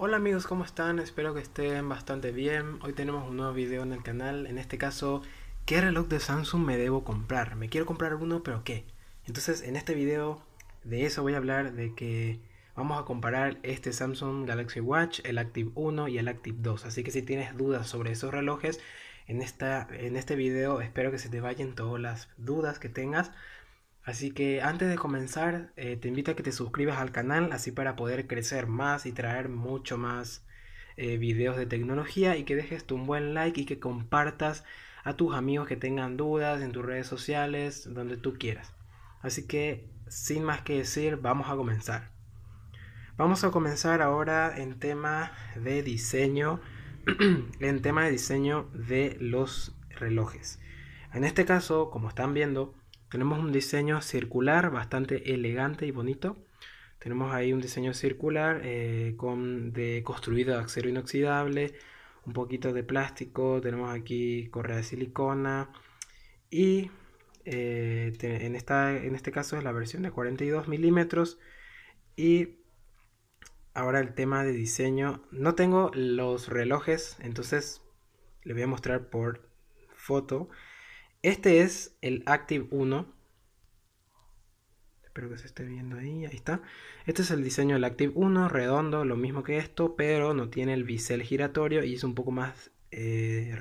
Hola amigos, ¿cómo están? Espero que estén bastante bien. Hoy tenemos un nuevo video en el canal. En este caso, ¿qué reloj de Samsung me debo comprar? Me quiero comprar uno, pero ¿qué? Entonces, en este video de eso voy a hablar de que vamos a comparar este Samsung Galaxy Watch, el Active 1 y el Active 2. Así que si tienes dudas sobre esos relojes, en, esta, en este video espero que se te vayan todas las dudas que tengas. Así que antes de comenzar, eh, te invito a que te suscribas al canal, así para poder crecer más y traer mucho más eh, videos de tecnología y que dejes tu buen like y que compartas a tus amigos que tengan dudas en tus redes sociales, donde tú quieras. Así que, sin más que decir, vamos a comenzar. Vamos a comenzar ahora en tema de diseño, en tema de diseño de los relojes. En este caso, como están viendo, tenemos un diseño circular bastante elegante y bonito. Tenemos ahí un diseño circular eh, con, de construido de acero inoxidable, un poquito de plástico, tenemos aquí correa de silicona y eh, en, en este caso es la versión de 42 milímetros y ahora el tema de diseño. No tengo los relojes, entonces le voy a mostrar por foto este es el Active 1. Espero que se esté viendo ahí, ahí está. Este es el diseño del Active 1, redondo, lo mismo que esto, pero no tiene el bisel giratorio y es un poco más... Eh,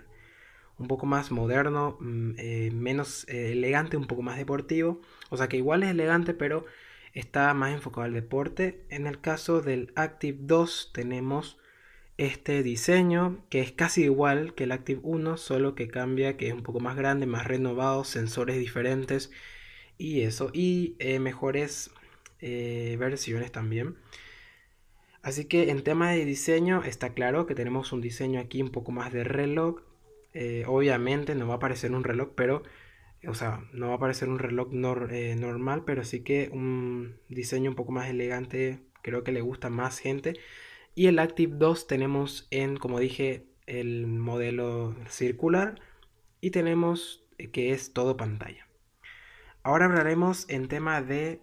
un poco más moderno, mm, eh, menos eh, elegante, un poco más deportivo. O sea que igual es elegante, pero está más enfocado al deporte. En el caso del Active 2 tenemos este diseño que es casi igual que el Active 1, solo que cambia que es un poco más grande, más renovado, sensores diferentes y eso, y eh, mejores eh, versiones también. Así que en tema de diseño está claro que tenemos un diseño aquí un poco más de reloj. Eh, obviamente no va a aparecer un reloj, pero, o sea, no va a aparecer un reloj normal, pero sí que un diseño un poco más elegante creo que le gusta más gente y el Active 2 tenemos en, como dije, el modelo circular y tenemos eh, que es todo pantalla. Ahora hablaremos en tema de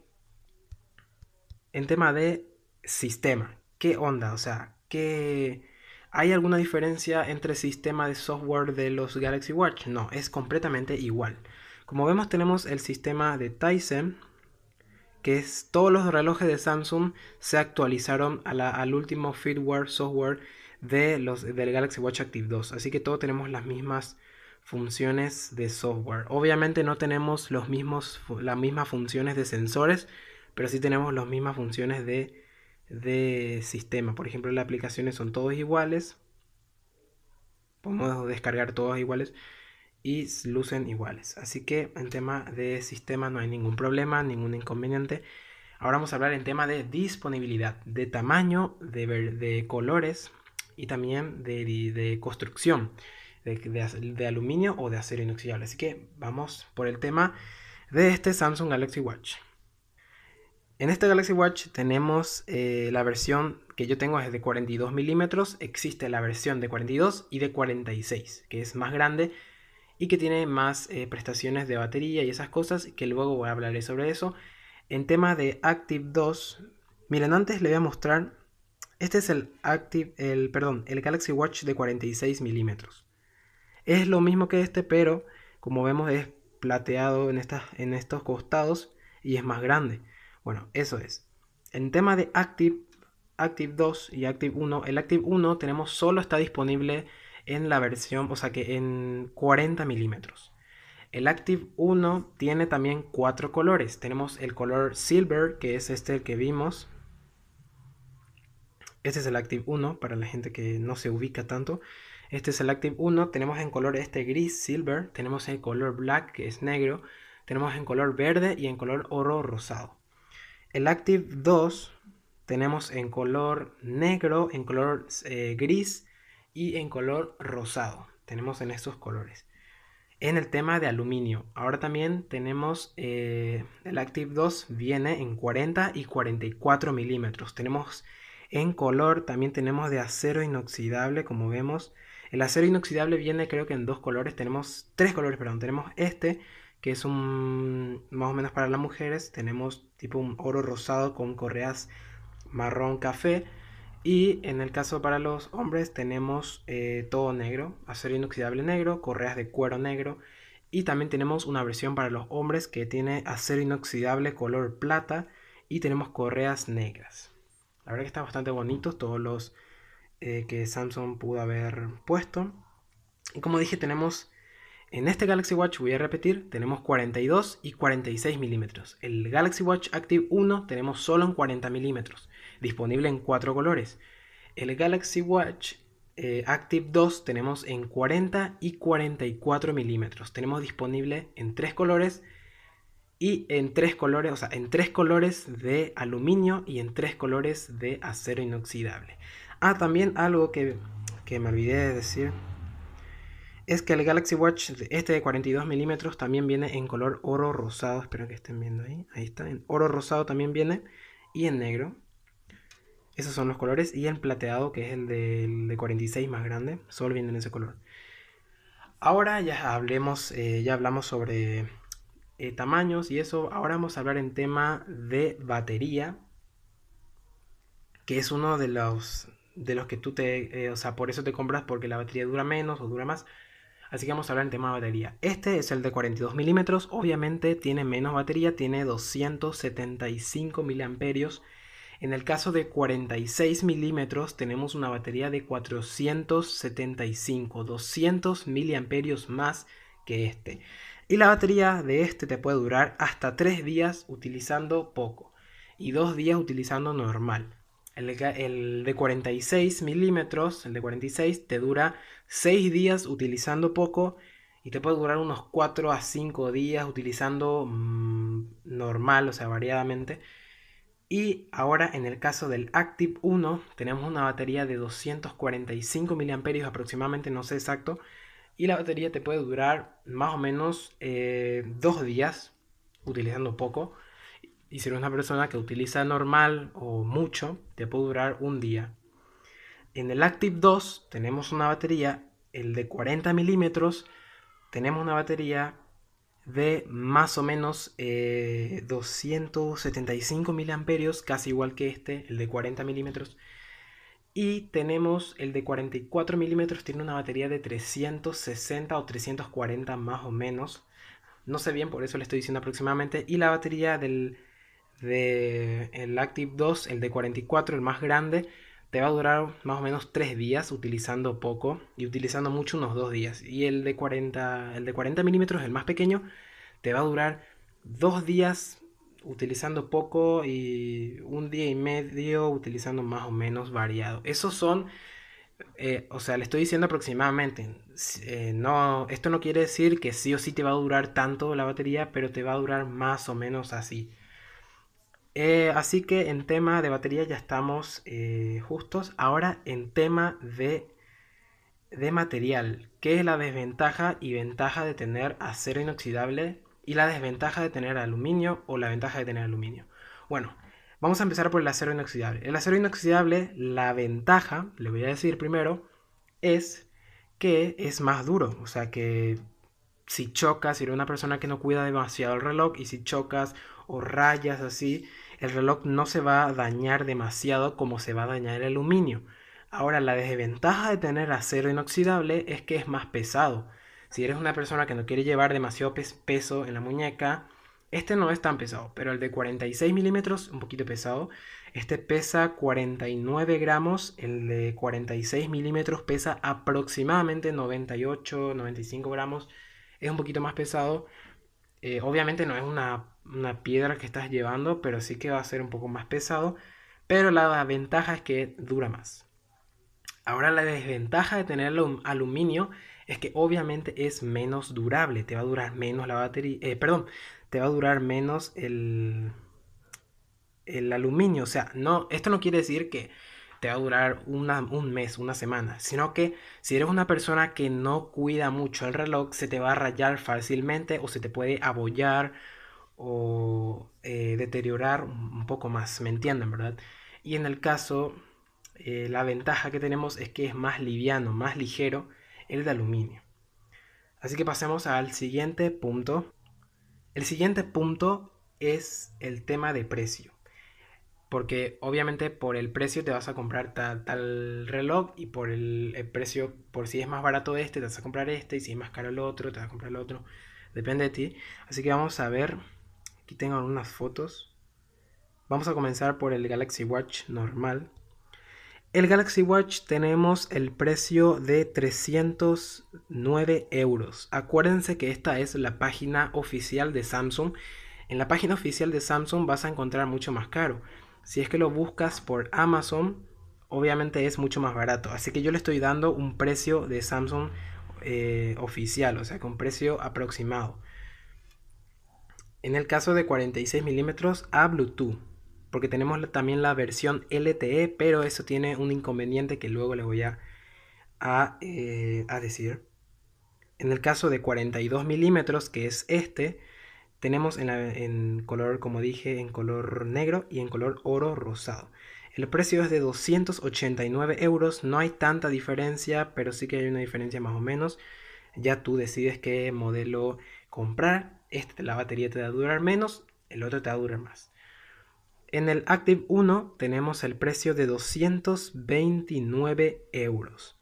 en tema de sistema. ¿Qué onda? O sea, ¿qué hay alguna diferencia entre el sistema de software de los Galaxy Watch? No, es completamente igual. Como vemos tenemos el sistema de Tizen que es todos los relojes de Samsung se actualizaron al último firmware software de los, del Galaxy Watch Active 2. Así que todos tenemos las mismas funciones de software. Obviamente no tenemos los mismos, las mismas funciones de sensores, pero sí tenemos las mismas funciones de, de sistema. Por ejemplo, las aplicaciones son todas iguales. Podemos descargar todas iguales y lucen iguales. Así que en tema de sistema no hay ningún problema, ningún inconveniente. Ahora vamos a hablar en tema de disponibilidad, de tamaño, de, colores y también de, construcción de, aluminio o de acero inoxidable. Así que vamos por el tema de este Samsung Galaxy Watch. En este Galaxy Watch tenemos eh, la versión que yo tengo es de 42 milímetros, existe la versión de 42 y de 46, que es más grande, y que tiene más eh, prestaciones de batería y esas cosas, que luego voy a hablaré sobre eso. En tema de Active 2, miren, antes le voy a mostrar, este es el Active, el, perdón, el Galaxy Watch de 46 milímetros. Es lo mismo que este, pero como vemos es plateado en, en estos costados y es más grande. Bueno, eso es. En tema de Active, Active 2 y Active 1, el Active 1 tenemos solo está disponible en la versión, o sea que en 40 milímetros. El Active 1 tiene también cuatro colores. Tenemos el color silver, que es este el que vimos. Este es el Active 1, para la gente que no se ubica tanto. Este es el Active 1. Tenemos en color este gris, silver. Tenemos en color black, que es negro. Tenemos en color verde y en color oro rosado. El Active 2 tenemos en color negro, en color eh, gris, y en color rosado. Tenemos en estos colores. En el tema de aluminio, ahora también tenemos eh, el Active 2 viene en 40 y 44 milímetros. Tenemos en color, también tenemos de acero inoxidable, como vemos. El acero inoxidable viene creo que en dos colores, tenemos tres colores, perdón, tenemos este que es un más o menos para las mujeres, tenemos tipo un oro rosado con correas marrón café y en el caso para los hombres tenemos eh, todo negro, acero inoxidable negro, correas de cuero negro. Y también tenemos una versión para los hombres que tiene acero inoxidable color plata y tenemos correas negras. La verdad que están bastante bonitos todos los eh, que Samsung pudo haber puesto. Y como dije tenemos en este Galaxy Watch, voy a repetir, tenemos 42 y 46 milímetros. El Galaxy Watch Active 1 tenemos solo en 40 milímetros, disponible en cuatro colores. El Galaxy Watch eh, Active 2 tenemos en 40 y 44 milímetros. Tenemos disponible en tres colores y en tres colores, o sea, en tres colores de aluminio y en tres colores de acero inoxidable. Ah, también algo que, que me olvidé de decir es que el Galaxy Watch, este de 42 milímetros, también viene en color oro rosado. Espero que estén viendo ahí. Ahí está. En oro rosado también viene. Y en negro. Esos son los colores. Y en plateado, que es el de, 46 más grande. Solo viene en ese color. Ahora ya hablemos, eh, ya hablamos sobre eh, tamaños y eso. Ahora vamos a hablar en tema de batería. Que es uno de los, de los que tú te, eh, o sea, por eso te compras porque la batería dura menos o dura más, Así que vamos a hablar en tema de batería. Este es el de 42 milímetros, obviamente tiene menos batería, tiene 275 miliamperios. En el caso de 46 milímetros tenemos una batería de 475, 200 miliamperios más que este. Y la batería de este te puede durar hasta 3 días utilizando poco y 2 días utilizando normal. El de, el de 46 milímetros, el de 46 te dura 6 días utilizando poco y te puede durar unos 4 a 5 días utilizando mm, normal, o sea, variadamente. Y ahora en el caso del Active 1 tenemos una batería de 245 mAh aproximadamente, no sé exacto. Y la batería te puede durar más o menos eh, dos días utilizando poco. Y si eres una persona que utiliza normal o mucho, te puede durar un día. En el Active 2 tenemos una batería, el de 40 milímetros, tenemos una batería de más o menos eh, 275 miliamperios, casi igual que este, el de 40 milímetros. Y tenemos el de 44 milímetros, tiene una batería de 360 o 340 más o menos. No sé bien, por eso le estoy diciendo aproximadamente. Y la batería del de Active 2, el de 44, el más grande, te va a durar más o menos tres días utilizando poco y utilizando mucho unos dos días. Y el de 40, el de 40 milímetros, el más pequeño, te va a durar dos días utilizando poco y un día y medio utilizando más o menos variado. Esos son, eh, o sea, le estoy diciendo aproximadamente. Eh, no, esto no quiere decir que sí o sí te va a durar tanto la batería, pero te va a durar más o menos así. Eh, así que en tema de batería ya estamos eh, justos. Ahora en tema de, de material, ¿qué es la desventaja y ventaja de tener acero inoxidable y la desventaja de tener aluminio o la ventaja de tener aluminio? Bueno, vamos a empezar por el acero inoxidable. El acero inoxidable, la ventaja, le voy a decir primero, es que es más duro, o sea que si chocas, si eres una persona que no cuida demasiado el reloj y si chocas o rayas así, el reloj no se va a dañar demasiado como se va a dañar el aluminio. Ahora, la desventaja de tener acero inoxidable es que es más pesado. Si eres una persona que no quiere llevar demasiado peso en la muñeca, este no es tan pesado, pero el de 46 milímetros, un poquito pesado. Este pesa 49 gramos, el de 46 milímetros pesa aproximadamente 98, 95 gramos. Es un poquito más pesado, eh, obviamente no es una, piedra que estás llevando, pero sí que va a ser un poco más pesado. Pero la ventaja es que dura más. Ahora la desventaja de tener aluminio es que obviamente es menos durable, te va a durar menos la batería, eh, perdón, te va a durar menos el, el aluminio, o sea, no, esto no quiere decir que te va a durar un mes, una semana, sino que si eres una persona que no cuida mucho el reloj, se te va a rayar fácilmente o se te puede abollar o eh, deteriorar un poco más, ¿me entienden, verdad? Y en el caso, eh, la ventaja que tenemos es que es más liviano, más ligero el de aluminio. Así que pasemos al siguiente punto. El siguiente punto es el tema de precio porque obviamente por el precio te vas a comprar tal reloj y por el, el, precio, por si es más barato este, te vas a comprar este y si es más caro el otro, te vas a comprar el otro. Depende de ti. Así que vamos a ver. Aquí tengo unas fotos. Vamos a comenzar por el Galaxy Watch normal. El Galaxy Watch tenemos el precio de 309 euros. Acuérdense que esta es la página oficial de Samsung. En la página oficial de Samsung vas a encontrar mucho más caro. Si es que lo buscas por Amazon, obviamente es mucho más barato. Así que yo le estoy dando un precio de Samsung eh, oficial, o sea, con precio aproximado. En el caso de 46 milímetros a Bluetooth, porque tenemos también la versión LTE, pero eso tiene un inconveniente que luego le voy a eh, decir. En el caso de 42 milímetros, que es este, tenemos en, color, como dije, en color negro y en color oro rosado. El precio es de 289 euros, no hay tanta diferencia, pero sí que hay una diferencia más o menos. Ya tú decides qué modelo comprar. Este, la batería te va a durar menos, el otro te va a durar más. En el Active 1 tenemos el precio de 229 euros.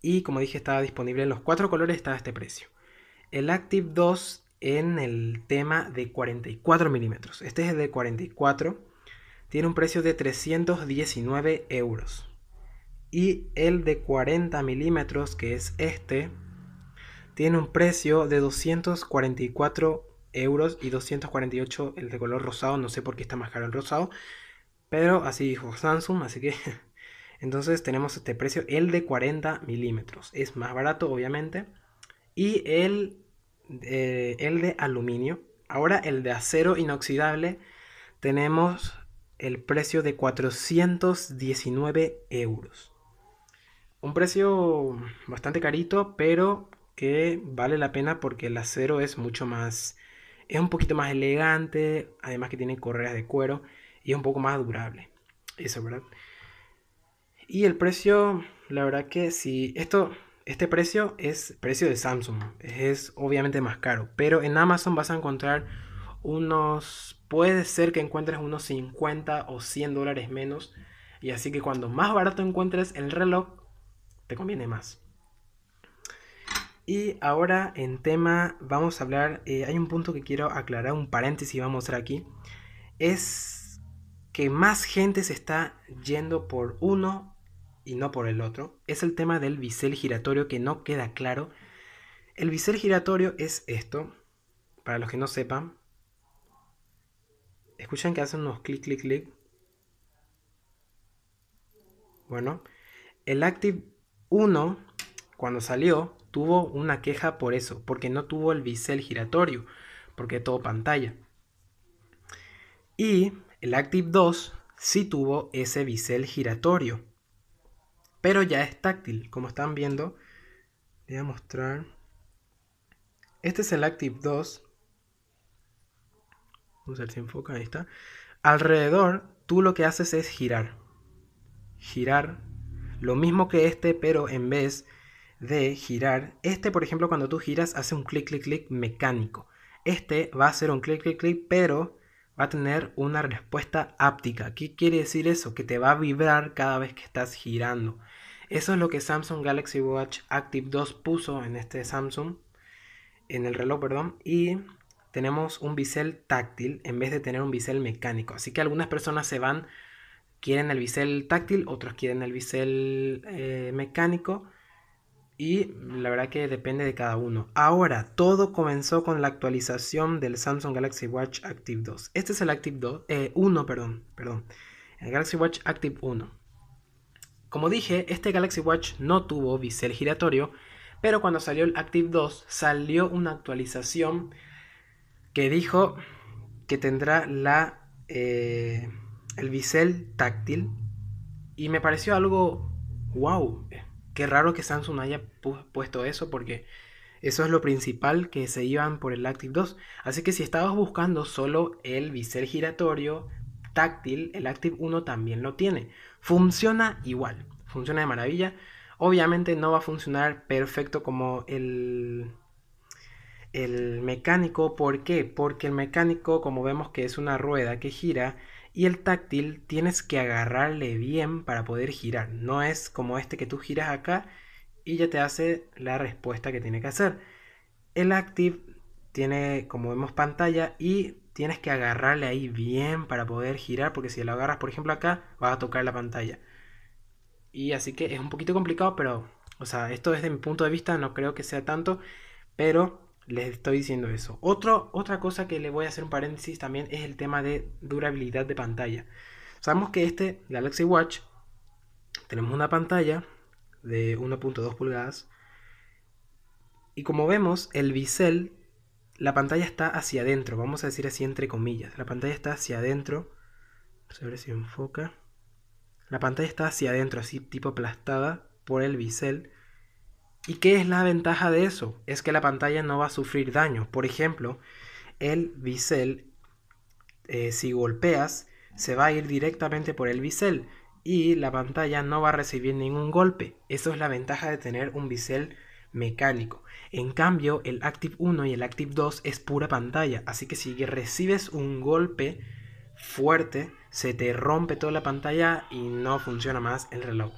Y como dije, estaba disponible en los cuatro colores, estaba este precio el Active 2 en el tema de 44 milímetros. Este es el de 44, tiene un precio de 319 euros. Y el de 40 milímetros, que es este, tiene un precio de 244 euros y 248 el de color rosado. No sé por qué está más caro el rosado, pero así dijo Samsung, así que... Entonces tenemos este precio, el de 40 milímetros. Es más barato, obviamente y el, eh, el de aluminio. Ahora el de acero inoxidable tenemos el precio de 419 euros. Un precio bastante carito, pero que vale la pena porque el acero es mucho más, es un poquito más elegante, además que tiene correas de cuero y es un poco más durable. Eso, ¿verdad? Y el precio, la verdad que si esto este precio es precio de Samsung, es obviamente más caro, pero en Amazon vas a encontrar unos, puede ser que encuentres unos 50 o 100 dólares menos, y así que cuando más barato encuentres el reloj, te conviene más. Y ahora en tema vamos a hablar, eh, hay un punto que quiero aclarar, un paréntesis vamos a mostrar aquí, es que más gente se está yendo por uno y no por el otro, es el tema del bisel giratorio que no queda claro. El bisel giratorio es esto, para los que no sepan. Escuchan que hacen unos clic, clic, clic. Bueno, el Active 1, cuando salió, tuvo una queja por eso, porque no tuvo el bisel giratorio, porque todo pantalla. Y el Active 2 sí tuvo ese bisel giratorio pero ya es táctil, como están viendo. Voy a mostrar. Este es el Active 2. Vamos a ver si enfoca, ahí está. Alrededor, tú lo que haces es girar. Girar. Lo mismo que este, pero en vez de girar, este, por ejemplo, cuando tú giras, hace un clic, clic, clic mecánico. Este va a hacer un clic, clic, clic, pero va a tener una respuesta áptica. ¿Qué quiere decir eso? Que te va a vibrar cada vez que estás girando. Eso es lo que Samsung Galaxy Watch Active 2 puso en este Samsung, en el reloj, perdón, y tenemos un bisel táctil en vez de tener un bisel mecánico. Así que algunas personas se van, quieren el bisel táctil, otros quieren el bisel eh, mecánico y la verdad que depende de cada uno. Ahora, todo comenzó con la actualización del Samsung Galaxy Watch Active 2. Este es el Active 2, eh, 1, perdón, perdón. El Galaxy Watch Active 1. Como dije, este Galaxy Watch no tuvo bisel giratorio, pero cuando salió el Active 2 salió una actualización que dijo que tendrá la, eh, el bisel táctil y me pareció algo wow. Qué raro que Samsung haya puesto eso porque eso es lo principal que se iban por el Active 2. Así que si estabas buscando solo el bisel giratorio táctil, el Active 1 también lo tiene. Funciona igual, funciona de maravilla. Obviamente no va a funcionar perfecto como el, el mecánico. ¿Por qué? Porque el mecánico, como vemos que es una rueda que gira, y el táctil tienes que agarrarle bien para poder girar. No es como este que tú giras acá y ya te hace la respuesta que tiene que hacer. El active tiene, como vemos, pantalla y tienes que agarrarle ahí bien para poder girar porque si lo agarras, por ejemplo, acá, vas a tocar la pantalla. Y así que es un poquito complicado, pero, o sea, esto desde mi punto de vista no creo que sea tanto, pero les estoy diciendo eso. otra cosa que le voy a hacer un paréntesis también es el tema de durabilidad de pantalla. Sabemos que este Galaxy Watch tenemos una pantalla de 1.2 pulgadas y como vemos el bisel, la pantalla está hacia adentro, vamos a decir así entre comillas, la pantalla está hacia adentro, a ver si enfoca, la pantalla está hacia adentro, así tipo aplastada por el bisel ¿Y qué es la ventaja de eso? Es que la pantalla no va a sufrir daño. Por ejemplo, el bisel, eh, si golpeas, se va a ir directamente por el bisel y la pantalla no va a recibir ningún golpe. Eso es la ventaja de tener un bisel mecánico. En cambio, el Active 1 y el Active 2 es pura pantalla, así que si recibes un golpe fuerte, se te rompe toda la pantalla y no funciona más el reloj.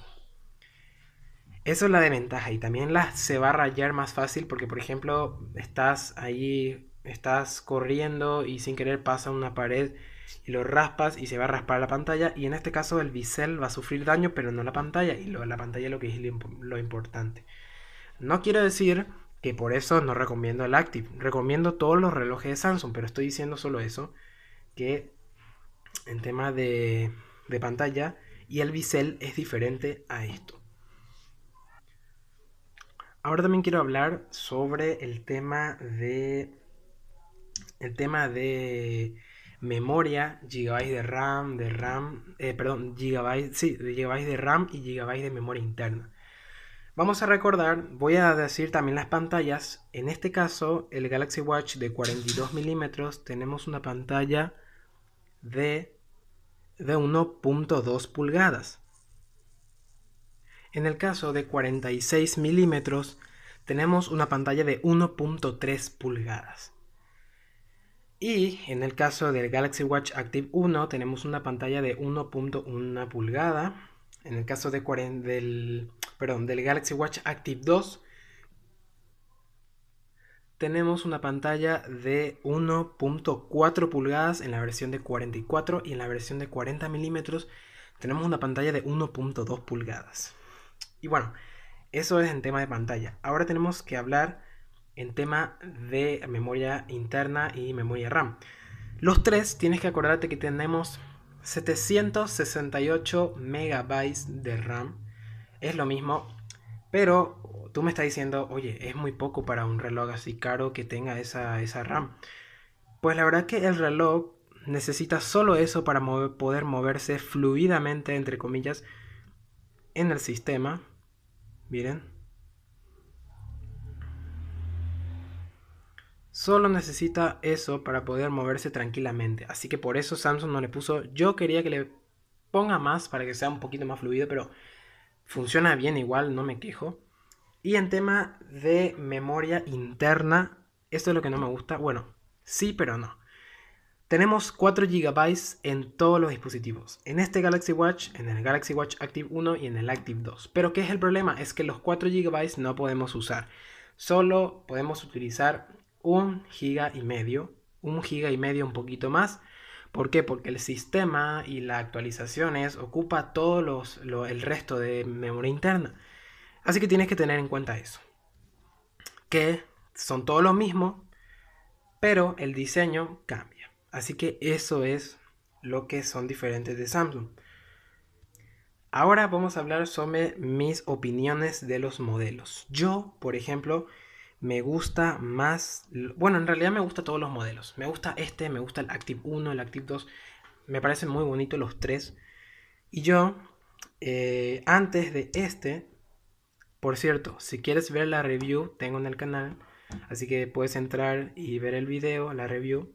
Eso es la desventaja y también la, se va a rayar más fácil porque, por ejemplo, estás ahí, estás corriendo y sin querer pasa una pared y lo raspas y se va a raspar la pantalla y en este caso el bisel va a sufrir daño pero no la pantalla y lo, la pantalla es lo que es lo, importante. No quiero decir que por eso no recomiendo el Active, recomiendo todos los relojes de Samsung, pero estoy diciendo solo eso, que en tema de, de pantalla y el bisel es diferente a esto. Ahora también quiero hablar sobre el tema de. El tema de memoria, gigabytes de RAM, de RAM, eh, perdón, gigabytes, sí, de RAM y gigabytes de memoria interna. Vamos a recordar, voy a decir también las pantallas. En este caso, el Galaxy Watch de 42 milímetros, tenemos una pantalla de 1.2 pulgadas. En el caso de 46 milímetros, tenemos una pantalla de 1.3 pulgadas. Y en el caso del Galaxy Watch Active 1 tenemos una pantalla de 1.1 pulgada. En el caso del, del Galaxy Watch Active 2 tenemos una pantalla de 1.4 pulgadas en la versión de 44 y en la versión de 40 milímetros tenemos una pantalla de 1.2 pulgadas. Y bueno, eso es en tema de pantalla. Ahora tenemos que hablar en tema de memoria interna y memoria RAM. Los tres, tienes que acordarte que tenemos 768 megabytes de RAM. Es lo mismo, pero tú me estás diciendo, oye, es muy poco para un reloj así caro que tenga esa, esa RAM. Pues la verdad que el reloj necesita solo eso para poder moverse fluidamente, entre comillas, en el sistema, Miren. Solo necesita eso para poder moverse tranquilamente. Así que por eso Samsung no le puso. Yo quería que le ponga más para que sea un poquito más fluido, pero funciona bien igual, no me quejo. Y en tema de memoria interna, esto es lo que no me gusta. Bueno, sí, pero no. Tenemos 4 GB en todos los dispositivos, en este Galaxy Watch, en el Galaxy Watch Active 1 y en el Active 2. Pero ¿qué es el problema? Es que los 4 GB no podemos usar. Solo podemos utilizar un GB y medio, un GB y medio un poquito más. ¿Por qué? Porque el sistema y las actualizaciones ocupa todo el resto de memoria interna. Así que tienes que tener en cuenta eso. Que son todos los mismos, pero el diseño cambia. Así que eso es lo que son diferentes de Samsung. Ahora vamos a hablar sobre mis opiniones de los modelos. Yo, por ejemplo, me gusta más, bueno, en realidad me gusta todos los modelos. Me gusta este, me gusta el Active 1, el Active 2, me parecen muy bonitos los tres. Y yo, eh, antes de este, por cierto, si quieres ver la review, tengo en el canal, así que puedes entrar y ver el video, la review.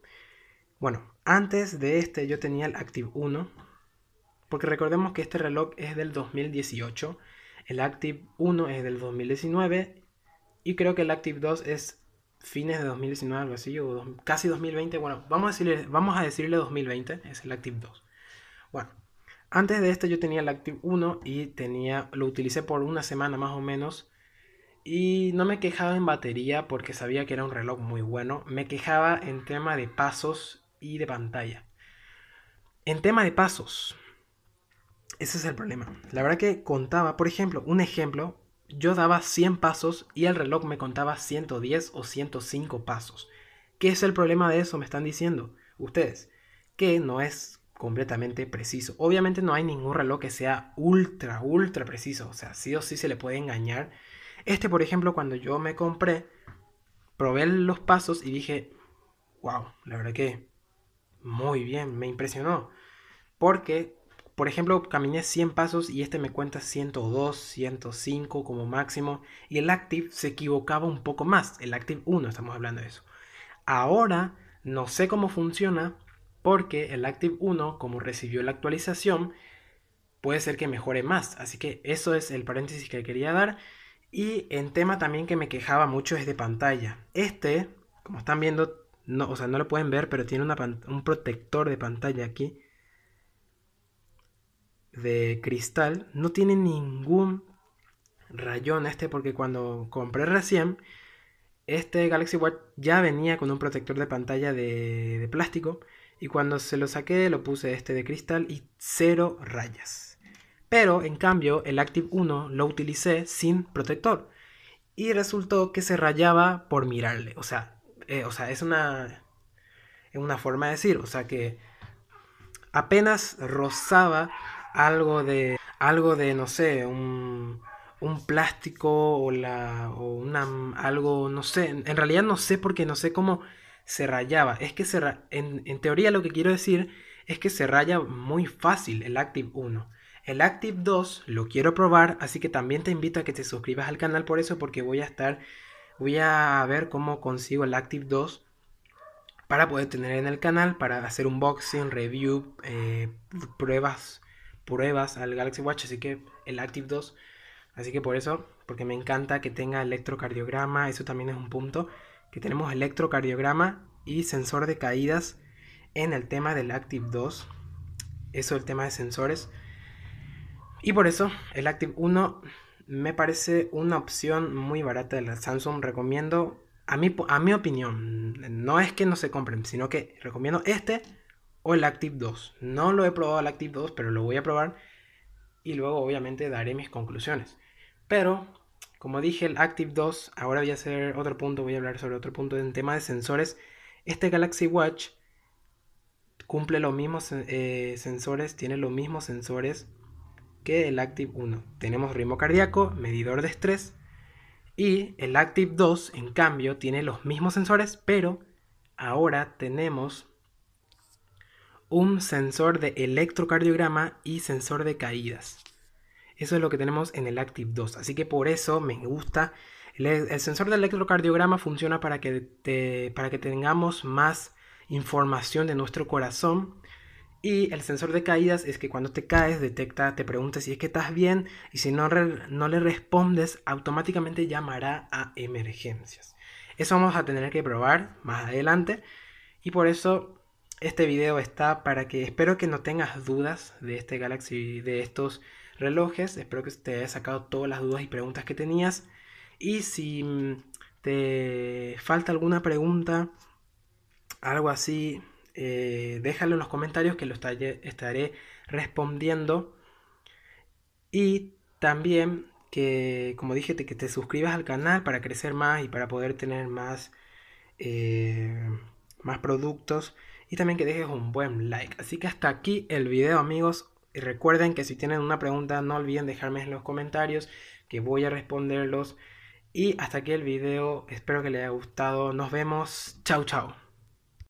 Bueno, antes de este yo tenía el Active 1, porque recordemos que este reloj es del 2018, el Active 1 es del 2019 y creo que el Active 2 es fines de 2019, algo así, o casi 2020, bueno, vamos a, decirle, vamos a decirle 2020, es el Active 2. Bueno, antes de este yo tenía el Active 1 y tenía, lo utilicé por una semana más o menos. Y no me quejaba en batería porque sabía que era un reloj muy bueno. Me quejaba en tema de pasos y de pantalla. En tema de pasos, ese es el problema. La verdad que contaba, por ejemplo, un ejemplo, yo daba 100 pasos y el reloj me contaba 110 o 105 pasos. ¿Qué es el problema de eso? Me están diciendo ustedes, que no es completamente preciso. Obviamente no hay ningún reloj que sea ultra, ultra preciso. O sea, sí o sí se le puede engañar. Este, por ejemplo, cuando yo me compré, probé los pasos y dije, wow, la verdad que muy bien, me impresionó. Porque, por ejemplo, caminé 100 pasos y este me cuenta 102, 105 como máximo. Y el Active se equivocaba un poco más. El Active 1, estamos hablando de eso. Ahora no sé cómo funciona porque el Active 1, como recibió la actualización, puede ser que mejore más. Así que eso es el paréntesis que quería dar. Y en tema también que me quejaba mucho es de pantalla. Este, como están viendo, no, o sea, no lo pueden ver, pero tiene un protector de pantalla aquí de cristal. No tiene ningún rayón este porque cuando compré recién, este Galaxy Watch ya venía con un protector de pantalla de, de plástico. Y cuando se lo saqué lo puse este de cristal y cero rayas. Pero en cambio el Active 1 lo utilicé sin protector. Y resultó que se rayaba por mirarle. O sea, eh, o sea, es una, una forma de decir, o sea que apenas rozaba algo de, algo de, no sé, un, un plástico o, la, o una, algo, no sé, en realidad no sé porque no sé cómo se rayaba, es que se, en, en teoría lo que quiero decir es que se raya muy fácil el Active 1. El Active 2 lo quiero probar, así que también te invito a que te suscribas al canal por eso porque voy a estar Voy a ver cómo consigo el Active 2 para poder tener en el canal, para hacer unboxing, review, eh, pruebas, pruebas al Galaxy Watch, así que el Active 2. Así que por eso, porque me encanta que tenga electrocardiograma, eso también es un punto, que tenemos electrocardiograma y sensor de caídas en el tema del Active 2. Eso el tema de sensores. Y por eso el Active 1 me parece una opción muy barata de la Samsung. Recomiendo, a mi, a mi opinión, no es que no se compren, sino que recomiendo este o el Active 2. No lo he probado el Active 2, pero lo voy a probar y luego obviamente daré mis conclusiones. Pero, como dije, el Active 2, ahora voy a hacer otro punto, voy a hablar sobre otro punto en tema de sensores. Este Galaxy Watch cumple los mismos eh, sensores, tiene los mismos sensores que el Active 1. Tenemos ritmo cardíaco, medidor de estrés y el Active 2, en cambio, tiene los mismos sensores, pero ahora tenemos un sensor de electrocardiograma y sensor de caídas. Eso es lo que tenemos en el Active 2. Así que por eso me gusta. El, sensor de electrocardiograma funciona para que, para que tengamos más información de nuestro corazón y el sensor de caídas es que cuando te caes detecta, te pregunta si es que estás bien y si no, no le respondes automáticamente llamará a emergencias. Eso vamos a tener que probar más adelante y por eso este video está para que espero que no tengas dudas de este Galaxy, de estos relojes. Espero que te haya sacado todas las dudas y preguntas que tenías. Y si mm, te falta alguna pregunta, algo así, eh, déjalo en los comentarios que lo estaré, respondiendo. Y también que, como dije, que te suscribas al canal para crecer más y para poder tener más, eh, más productos. Y también que dejes un buen like. Así que hasta aquí el video, amigos. Y recuerden que si tienen una pregunta, no olviden dejarme en los comentarios, que voy a responderlos. Y hasta aquí el video. Espero que les haya gustado. Nos vemos. Chau, chau.